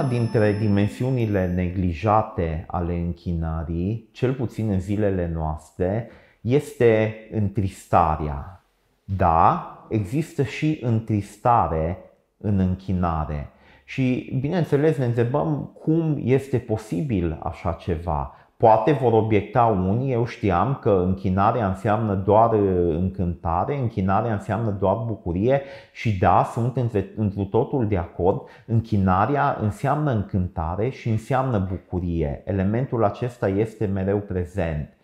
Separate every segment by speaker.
Speaker 1: una dintre dimensiunile neglijate ale închinării, cel puțin în zilele noastre, este întristarea. Da, există și întristare în închinare. Și, bineînțeles, ne întrebăm cum este posibil așa ceva. Poate vor obiecta unii, eu știam că închinarea înseamnă doar uh, încântare, închinarea înseamnă doar bucurie și da, sunt între, întru totul de acord. Închinarea înseamnă încântare și înseamnă bucurie. Elementul acesta este mereu prezent.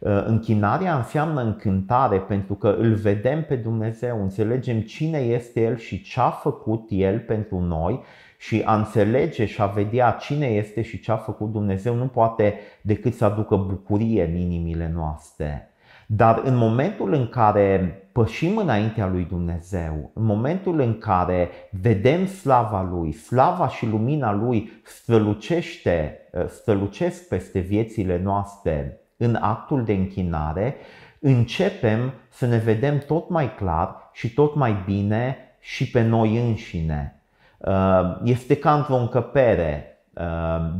Speaker 1: Uh, închinarea înseamnă încântare pentru că îl vedem pe Dumnezeu, înțelegem cine este El și ce a făcut El pentru noi și a înțelege și a vedea cine este și ce a făcut Dumnezeu nu poate decât să aducă bucurie în inimile noastre. Dar în momentul în care pășim înaintea lui Dumnezeu, în momentul în care vedem slava lui, slava și lumina lui strălucește, uh, strălucesc peste viețile noastre, în actul de închinare, începem să ne vedem tot mai clar și tot mai bine și pe noi înșine. Uh, este ca într-o încăpere. Uh,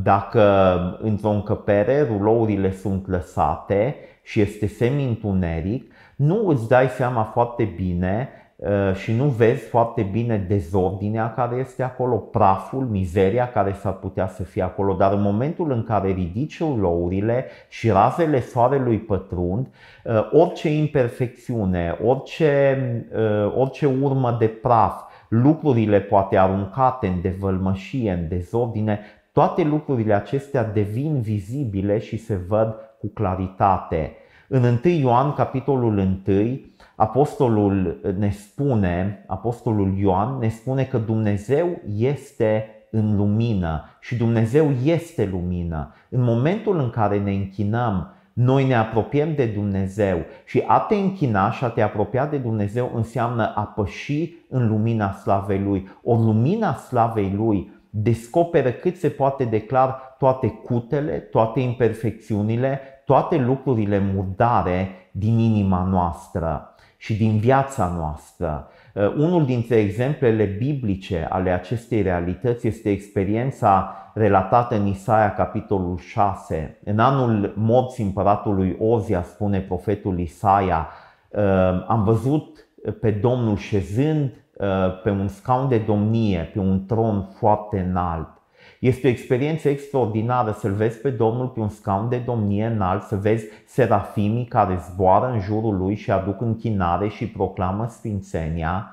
Speaker 1: dacă într-o încăpere rulourile sunt lăsate și este semi-întuneric, nu îți dai seama foarte bine Uh, și nu vezi foarte bine dezordinea care este acolo, praful, mizeria care s-ar putea să fie acolo, dar în momentul în care ridici ulourile și razele soarelui pătrund, uh, orice imperfecțiune, orice, uh, orice urmă de praf, lucrurile poate aruncate în devălmășie, în dezordine, toate lucrurile acestea devin vizibile și se văd cu claritate. În 1 Ioan, capitolul 1, apostolul ne spune, apostolul Ioan ne spune că Dumnezeu este în lumină și Dumnezeu este lumină. În momentul în care ne închinăm, noi ne apropiem de Dumnezeu și a te închina și a te apropia de Dumnezeu înseamnă a păși în lumina slavei Lui. O lumina slavei Lui descoperă cât se poate declar toate cutele, toate imperfecțiunile, toate lucrurile murdare din inima noastră și din viața noastră. Uh, unul dintre exemplele biblice ale acestei realități este experiența relatată în Isaia, capitolul 6. În anul morții împăratului Ozia, spune profetul Isaia, uh, am văzut pe Domnul șezând uh, pe un scaun de domnie, pe un tron foarte înalt. Este o experiență extraordinară să-L vezi pe Domnul pe un scaun de domnie înalt, să vezi serafimii care zboară în jurul Lui și aduc închinare și proclamă sfințenia.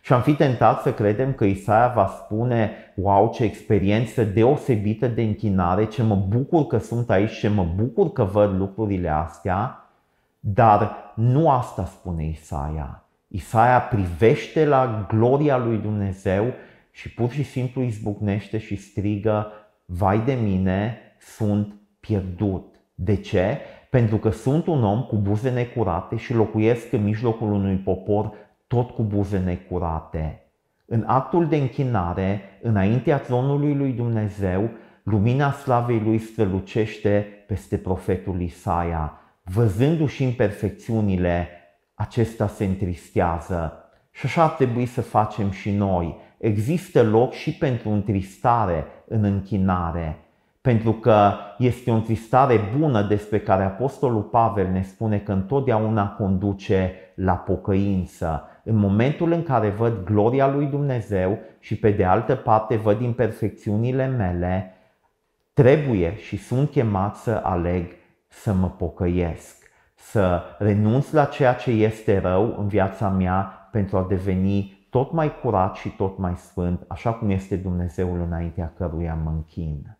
Speaker 1: Și am fi tentat să credem că Isaia va spune, wow, ce experiență deosebită de închinare, ce mă bucur că sunt aici, ce mă bucur că văd lucrurile astea, dar nu asta spune Isaia. Isaia privește la gloria lui Dumnezeu și pur și simplu izbucnește și strigă, vai de mine, sunt pierdut. De ce? Pentru că sunt un om cu buze necurate și locuiesc în mijlocul unui popor tot cu buze necurate. În actul de închinare, înaintea tronului lui Dumnezeu, lumina slavei lui strălucește peste profetul Isaia. Văzându-și imperfecțiunile, acesta se întristează, și așa ar trebui să facem și noi. Există loc și pentru întristare în închinare, pentru că este o întristare bună despre care Apostolul Pavel ne spune că întotdeauna conduce la pocăință. În momentul în care văd gloria lui Dumnezeu și pe de altă parte văd imperfecțiunile mele, trebuie și sunt chemat să aleg să mă pocăiesc să renunț la ceea ce este rău în viața mea pentru a deveni tot mai curat și tot mai sfânt, așa cum este Dumnezeul înaintea căruia mă închin.